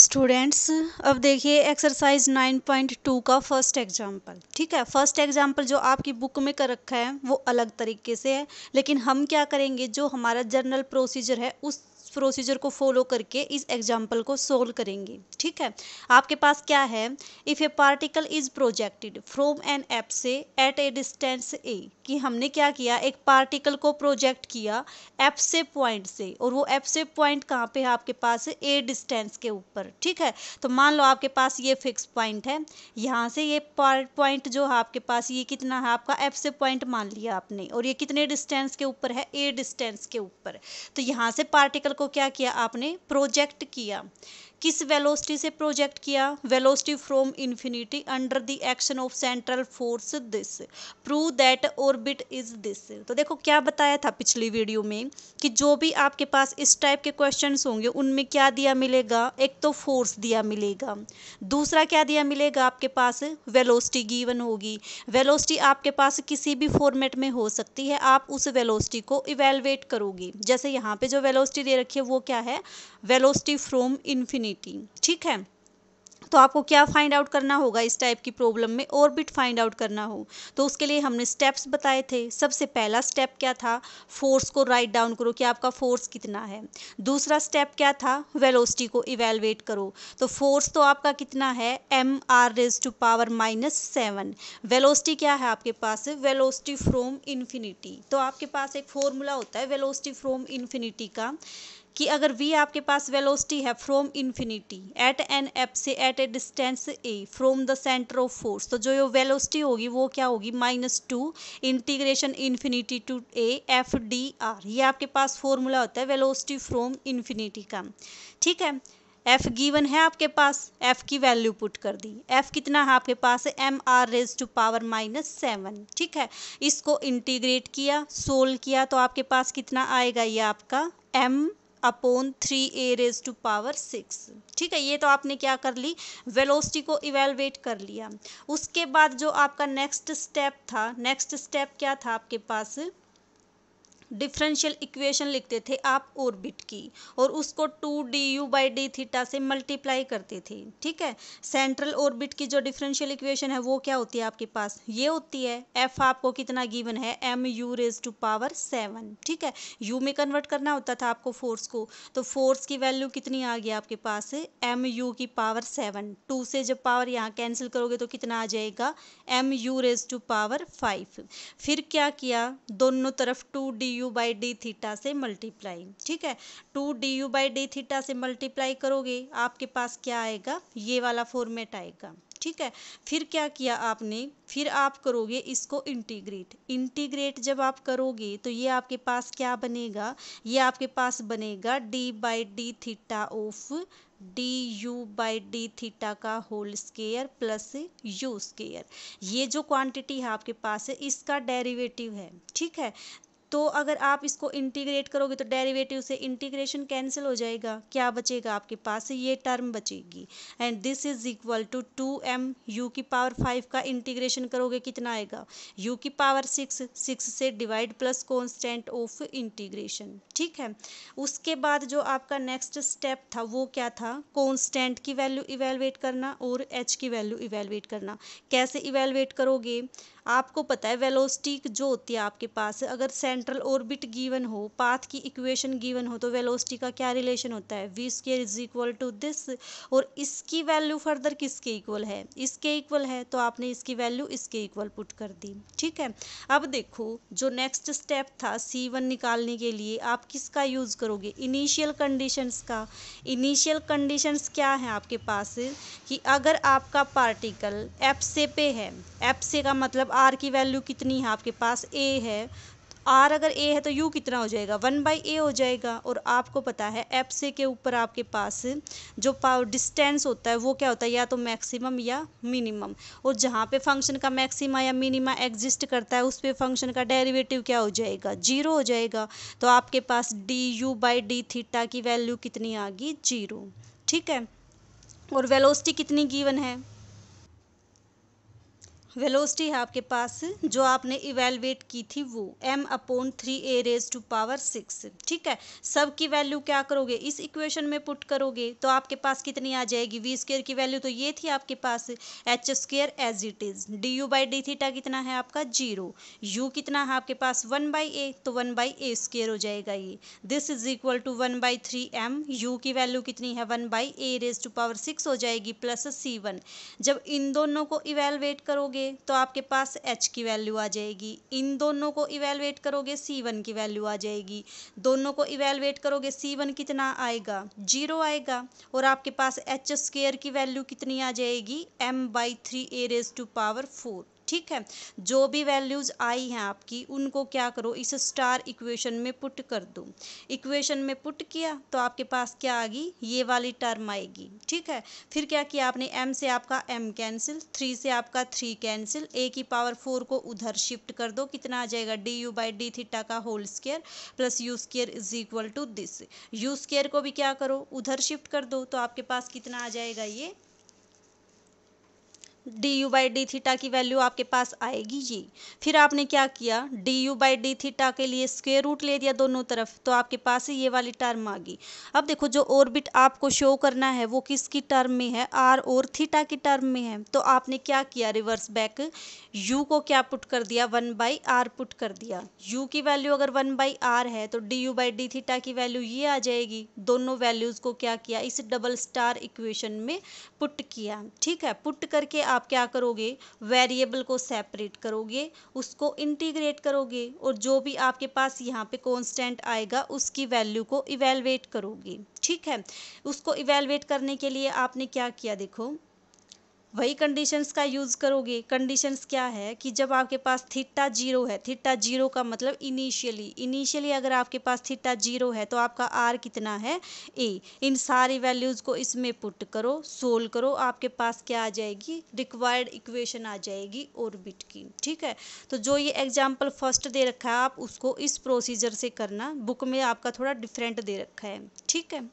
students अब देखिए exercise 9.2 का फर्स्ट एग्जांपल ठीक है फर्स्ट एग्जांपल जो आपकी बुक में कर रखा है वो अलग तरीके से है लेकिन हम क्या करेंगे जो हमारा जनरल प्रोसीजर है उस प्रोसीजर को फॉलो करके इस एग्जाम्पल को सोल्व करेंगे ठीक है आपके पास क्या है if a particle is projected from an apse से एट ए डिस्टेंस ए कि हमने क्या किया एक पार्टिकल को प्रोजेक्ट किया एप से पॉइंट से और वो एप से पॉइंट कहाँ पे है आपके पास ए डिस्टेंस के ऊपर ठीक है तो मान लो आपके पास ये फिक्स पॉइंट है यहाँ से ये पॉइंट जो है आपके पास ये कितना है आपका एप से पॉइंट मान लिया आपने और ये कितने डिस्टेंस के ऊपर है ए डिस्टेंस के ऊपर तो यहाँ से पार्टिकल को क्या किया आपने प्रोजेक्ट किया किस वेलोसिटी से प्रोजेक्ट किया velocity from infinity under the action of central force this prove that orbit is this तो देखो क्या बताया था पिछली वीडियो में कि जो भी आपके पास इस टाइप के क्वेश्चन होंगे उनमें क्या दिया मिलेगा एक तो फोर्स दिया मिलेगा दूसरा क्या दिया मिलेगा आपके पास वेलोसिटी गिवन होगी वेलोसिटी आपके पास किसी भी फॉर्मेट में हो सकती है आप उस वेलोसिटी को इवेलुएट करोगे जैसे यहाँ पे जो वेलोसिटी दे रखी है वो क्या है वेलोसिटी फ्रॉम इन्फिनिटी इन्फिनिटी ठीक है तो आपको क्या फाइंड आउट करना होगा इस टाइप की प्रॉब्लम में ऑर्बिट फाइंड आउट करना हो तो उसके लिए हमने स्टेप्स बताए थे सबसे पहला स्टेप क्या था फोर्स को राइट डाउन करो कि आपका फोर्स कितना है दूसरा स्टेप क्या था वेलोसिटी को इवेलुएट करो तो फोर्स तो आपका कितना है M R raise to power minus seven velocity क्या है आपके पास वेलोसिटी फ्रॉम इन्फिनिटी तो आपके पास एक फॉर्मूला होता है वेलोसिटी फ्रॉम इन्फिनिटी का कि अगर v आपके पास वेलोसिटी है from infinity at an apse से at a distance a from the centre of force तो जो ये वेलोसिटी होगी वो क्या होगी minus two integration infinity to a F D R ये आपके पास फॉर्मूला होता है वेलोसिटी फ्रॉम इन्फिनिटी का ठीक है एफ गिवन है आपके पास एफ की वैल्यू पुट कर दी एफ कितना है आपके पास M R raise to power minus seven ठीक है इसको इंटीग्रेट किया सोल्व किया तो आपके पास कितना आएगा ये आपका M upon three a raise to power six ठीक है ये तो आपने क्या कर ली वेलोसिटी को इवेलुएट कर लिया उसके बाद जो आपका नेक्स्ट स्टेप था नेक्स्ट स्टेप क्या था आपके पास डिफरेंशियल इक्वेशन लिखते थे आप ऑर्बिट की और उसको two D U by D theta से मल्टीप्लाई करते थे ठीक है सेंट्रल ऑर्बिट की जो डिफरेंशियल इक्वेशन है वो क्या होती है आपके पास ये होती है एफ आपको कितना गिवन है M U raise to power seven ठीक है यू में कन्वर्ट करना होता था आपको फोर्स को तो फोर्स की वैल्यू कितनी आ गई आपके पास एम यू की पावर सेवन टू से जब पावर यहाँ कैंसिल करोगे तो कितना आ जाएगा M U raise to power five फिर क्या किया दोनों तरफ two D U by D theta से मल्टीप्लाई ठीक है two D U by D theta से मल्टीप्लाई करोगे आपके पास क्या आएगा ये वाला फॉर्मेट आएगा ठीक है फिर क्या किया आपने फिर आप करोगे इसको इंटीग्रेट इंटीग्रेट जब आप करोगे तो ये आपके पास क्या बनेगा ये आपके पास बनेगा D by D theta of D U by D theta का whole square plus U square ये जो क्वांटिटी है आपके पास है इसका डेरिवेटिव है ठीक है तो अगर आप इसको इंटीग्रेट करोगे तो डेरिवेटिव से इंटीग्रेशन कैंसिल हो जाएगा क्या बचेगा आपके पास ये टर्म बचेगी and this is equal to two M U की पावर फाइव का इंटीग्रेशन करोगे कितना आएगा यू की पावर सिक्स सिक्स से divide plus constant of integration ठीक है उसके बाद जो आपका नेक्स्ट स्टेप था वो क्या था कॉन्स्टेंट की वैल्यू इवेलुएट करना और एच की वैल्यू इवेलुएट करना कैसे इवेलुएट करोगे आपको पता है वेलोस्टिक जो होती है आपके पास अगर सेंट्रल ऑर्बिट गिवन हो पाथ की इक्वेशन गिवन हो तो वेलोस्टिक का क्या रिलेशन होता है V square is equal to this और इसकी वैल्यू फर्दर किसके इक्वल है इसके इक्वल है तो आपने इसकी वैल्यू इसके इक्वल पुट कर दी ठीक है अब देखो जो नेक्स्ट स्टेप था सी वन निकालने के लिए आप किसका यूज़ करोगे इनिशियल कंडीशंस का इनिशियल कंडीशंस क्या है आपके पास कि अगर आपका पार्टिकल एफ से पे है एफ से का मतलब आर की वैल्यू कितनी है आपके पास ए है आर अगर ए है तो यू कितना हो जाएगा वन बाई ए हो जाएगा और आपको पता है एफ से के ऊपर आपके पास जो पावर डिस्टेंस होता है वो क्या होता है या तो मैक्सिमम या मिनिमम और जहाँ पे फंक्शन का मैक्सिमा या मिनिमा एग्जिस्ट करता है उस पर फंक्शन का डेरिवेटिव क्या हो जाएगा जीरो हो जाएगा तो आपके पास D U by D theta की वैल्यू कितनी आ गई जीरो ठीक है और वेलोसिटी कितनी गिवन है वेलोसिटी है आपके पास जो आपने इवेलुएट की थी वो m upon three a raise to power six ठीक है सब की वैल्यू क्या करोगे इस इक्वेशन में पुट करोगे तो आपके पास कितनी आ जाएगी वी स्क्र की वैल्यू तो ये थी आपके पास एच स्क्र as it is D U by D theta कितना है आपका जीरो u कितना है आपके पास वन बाई ए तो वन बाई ए स्क्र हो जाएगा ये this is equal to one by three M U की वैल्यू कितनी है one by a raise to power six हो जाएगी प्लस सी वन जब इन दोनों को इवेलुएट करोगे तो आपके पास एच की वैल्यू आ जाएगी इन दोनों को इवेलुएट करोगे सी वन की वैल्यू आ जाएगी दोनों को इवेलुएट करोगे सी वन कितना आएगा जीरो आएगा और आपके पास एच स्केयर की वैल्यू कितनी आ जाएगी M by three a raise to power four ठीक है जो भी वैल्यूज़ आई हैं आपकी उनको क्या करो इस स्टार इक्वेशन में पुट कर दो इक्वेशन में पुट किया तो आपके पास क्या आ गई ये वाली टर्म आएगी ठीक है फिर क्या किया आपने एम से आपका एम कैंसिल थ्री से आपका थ्री कैंसिल ए की पावर फोर को उधर शिफ्ट कर दो कितना आ जाएगा D U by D theta का whole square plus U square is equal to this U square को भी क्या करो उधर शिफ्ट कर दो तो आपके पास कितना आ जाएगा ये D U by D theta की वैल्यू आपके पास आएगी ये फिर आपने क्या किया D U by D theta के लिए स्क्वेयर रूट ले दिया दोनों तरफ तो आपके पास ये वाली टर्म आ गई अब देखो जो ऑर्बिट आपको शो करना है वो किसकी टर्म में है आर और थीटा की टर्म में है तो आपने क्या किया रिवर्स बैक यू को क्या पुट कर दिया वन बाई आर पुट कर दिया यू की वैल्यू अगर वन बाई आर है तो D U by D theta की वैल्यू ये आ जाएगी दोनों वैल्यूज़ को क्या किया इस डबल स्टार इक्वेशन में पुट किया ठीक है पुट करके आप आप क्या करोगे वेरिएबल को सेपरेट करोगे उसको इंटीग्रेट करोगे और जो भी आपके पास यहाँ पे कांस्टेंट आएगा उसकी वैल्यू को इवेलुएट करोगे ठीक है उसको इवेलुएट करने के लिए आपने क्या किया देखो वही कंडीशंस का यूज़ करोगे कंडीशंस क्या है कि जब आपके पास थीटा जीरो है थीटा जीरो का मतलब इनिशियली इनिशियली अगर आपके पास थीटा जीरो है तो आपका आर कितना है ए इन सारी वैल्यूज़ को इसमें पुट करो सोल्व करो आपके पास क्या आ जाएगी रिक्वायर्ड इक्वेशन आ जाएगी ऑर्बिट की ठीक है तो जो ये एग्जाम्पल फर्स्ट दे रखा है आप उसको इस प्रोसीजर से करना बुक में आपका थोड़ा डिफरेंट दे रखा है ठीक है